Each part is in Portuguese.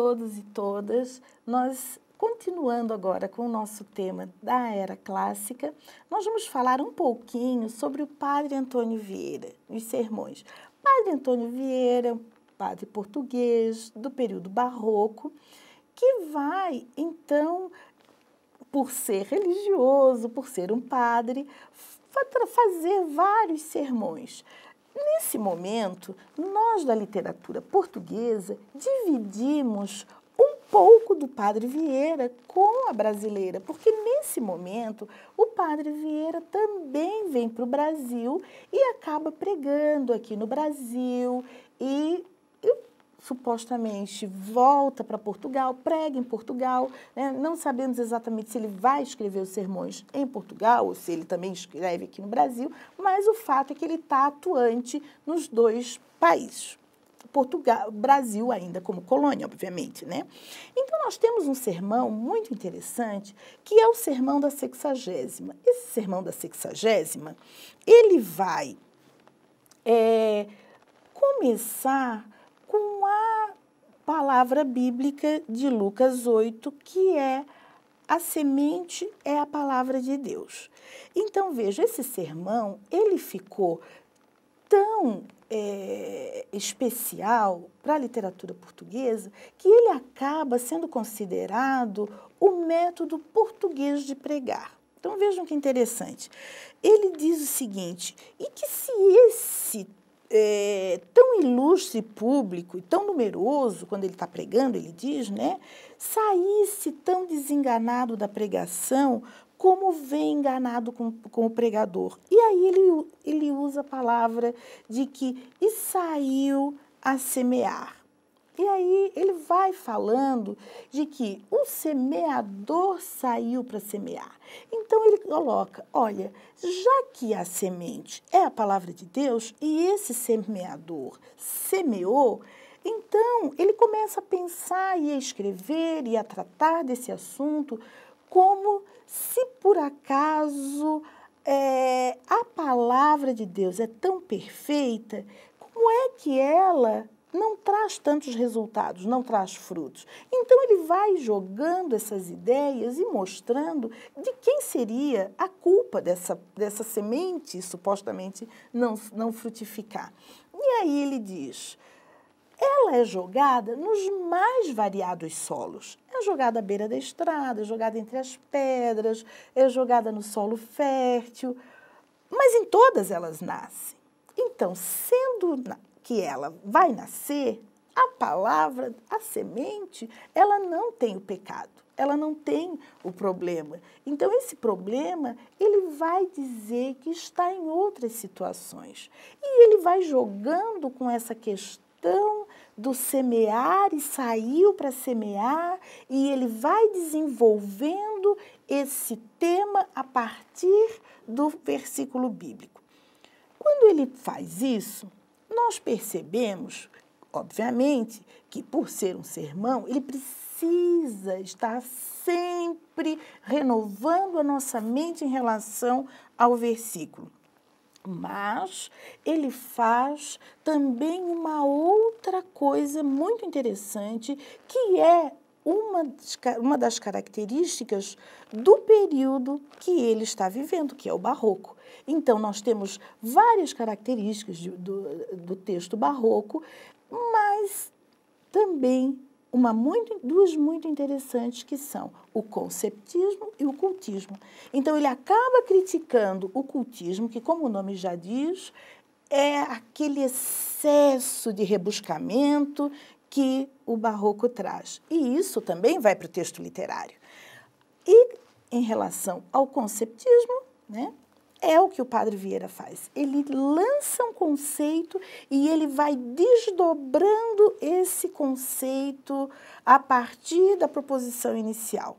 todos e todas. Nós, continuando agora com o nosso tema da Era Clássica, nós vamos falar um pouquinho sobre o Padre Antônio Vieira, os sermões. Padre Antônio Vieira, padre português do período barroco, que vai, então, por ser religioso, por ser um padre, fazer vários sermões. Nesse momento, nós da literatura portuguesa dividimos um pouco do Padre Vieira com a brasileira, porque nesse momento o Padre Vieira também vem para o Brasil e acaba pregando aqui no Brasil e supostamente volta para Portugal, prega em Portugal. Né? Não sabemos exatamente se ele vai escrever os sermões em Portugal ou se ele também escreve aqui no Brasil, mas o fato é que ele está atuante nos dois países. Portugal, Brasil ainda como colônia, obviamente, né? Então nós temos um sermão muito interessante que é o sermão da sexagésima. Esse sermão da sexagésima ele vai é, começar palavra bíblica de Lucas 8, que é a semente é a palavra de Deus. Então veja, esse sermão ele ficou tão é, especial para a literatura portuguesa que ele acaba sendo considerado o método português de pregar. Então vejam que interessante. Ele diz o seguinte: e que se esse é, tão ilustre público e tão numeroso, quando ele está pregando, ele diz, né, saísse tão desenganado da pregação como vem enganado com, com o pregador. E aí ele, ele usa a palavra de que e saiu a semear. E aí ele vai falando de que o semeador saiu para semear. Então ele coloca: olha, já que a semente é a palavra de Deus e esse semeador semeou, então ele começa a pensar e a escrever e a tratar desse assunto como se por acaso é, a palavra de Deus é tão perfeita, como é que ela não traz tantos resultados, não traz frutos. Então ele vai jogando essas ideias e mostrando de quem seria a culpa dessa, dessa semente supostamente não, não frutificar. E aí ele diz: ela é jogada nos mais variados solos. É jogada à beira da estrada, é jogada entre as pedras, é jogada no solo fértil, mas em todas elas nasce. Então, sendo que ela vai nascer, a palavra, a semente, ela não tem o pecado, ela não tem o problema. Então esse problema, ele vai dizer que está em outras situações. E ele vai jogando com essa questão do semear e saiu para semear, e ele vai desenvolvendo esse tema a partir do versículo bíblico. Quando ele faz isso, nós percebemos, obviamente, que por ser um sermão, ele precisa estar sempre renovando a nossa mente em relação ao versículo. Mas ele faz também uma outra coisa muito interessante, que é uma das características do período que ele está vivendo, que é o barroco. Então, nós temos várias características de, do, do texto barroco, mas também uma muito, duas muito interessantes que são o conceptismo e o cultismo. Então, ele acaba criticando o cultismo, que, como o nome já diz, é aquele excesso de rebuscamento que o barroco traz. E isso também vai para o texto literário. E em relação ao conceptismo, né, é o que o padre Vieira faz. Ele lança um conceito e ele vai desdobrando esse conceito a partir da proposição inicial.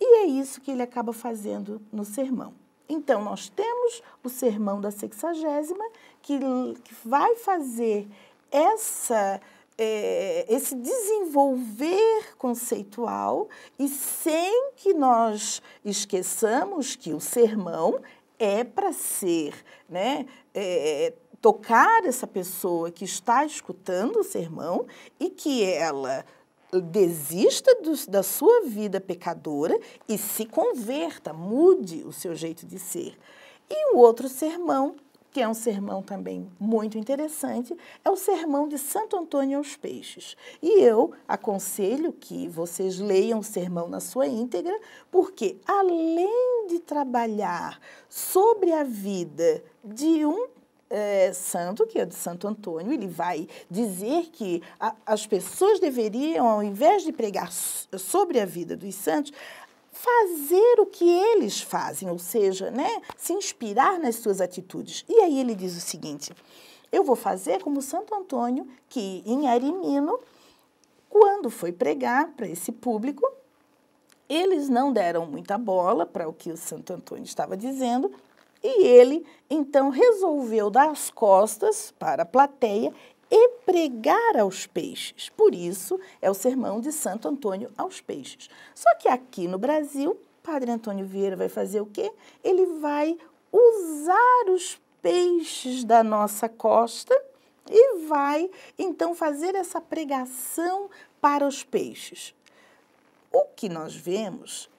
E é isso que ele acaba fazendo no sermão. Então, nós temos o sermão da sexagésima, que, que vai fazer essa é, esse desenvolver conceitual e sem que nós esqueçamos que o sermão é para ser, né, é, tocar essa pessoa que está escutando o sermão e que ela desista do, da sua vida pecadora e se converta, mude o seu jeito de ser. E o outro sermão que é um sermão também muito interessante, é o sermão de Santo Antônio aos Peixes. E eu aconselho que vocês leiam o sermão na sua íntegra, porque além de trabalhar sobre a vida de um é, santo, que é de Santo Antônio, ele vai dizer que a, as pessoas deveriam, ao invés de pregar sobre a vida dos santos, fazer o que eles fazem, ou seja, né, se inspirar nas suas atitudes. E aí ele diz o seguinte: eu vou fazer como Santo Antônio, que em Arimino, quando foi pregar para esse público, eles não deram muita bola para o que o Santo Antônio estava dizendo, e ele então resolveu dar as costas para a plateia e pregar aos peixes. Por isso é o sermão de Santo Antônio aos peixes. Só que aqui no Brasil, Padre Antônio Vieira vai fazer o quê? Ele vai usar os peixes da nossa costa e vai então fazer essa pregação para os peixes. O que nós vemos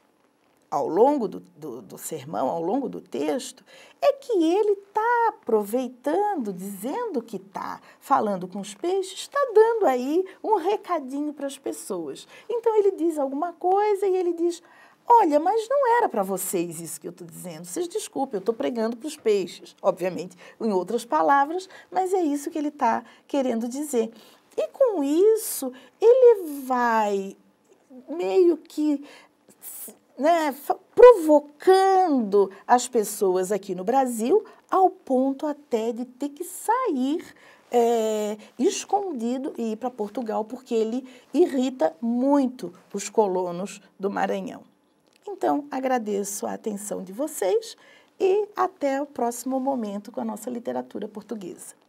ao longo do, do, do, sermão, ao longo do texto, é que ele está aproveitando, dizendo que está falando com os peixes, está dando aí um recadinho para as pessoas. Então ele diz alguma coisa e ele diz: Olha, mas não era para vocês isso que eu estou dizendo. Vocês desculpem, eu estou pregando para os peixes, obviamente, em outras palavras, mas é isso que ele está querendo dizer. E com isso, ele vai meio que né, provocando as pessoas aqui no Brasil ao ponto até de ter que sair é, escondido e ir para Portugal, porque ele irrita muito os colonos do Maranhão. Então, agradeço a atenção de vocês e até o próximo momento com a nossa literatura portuguesa.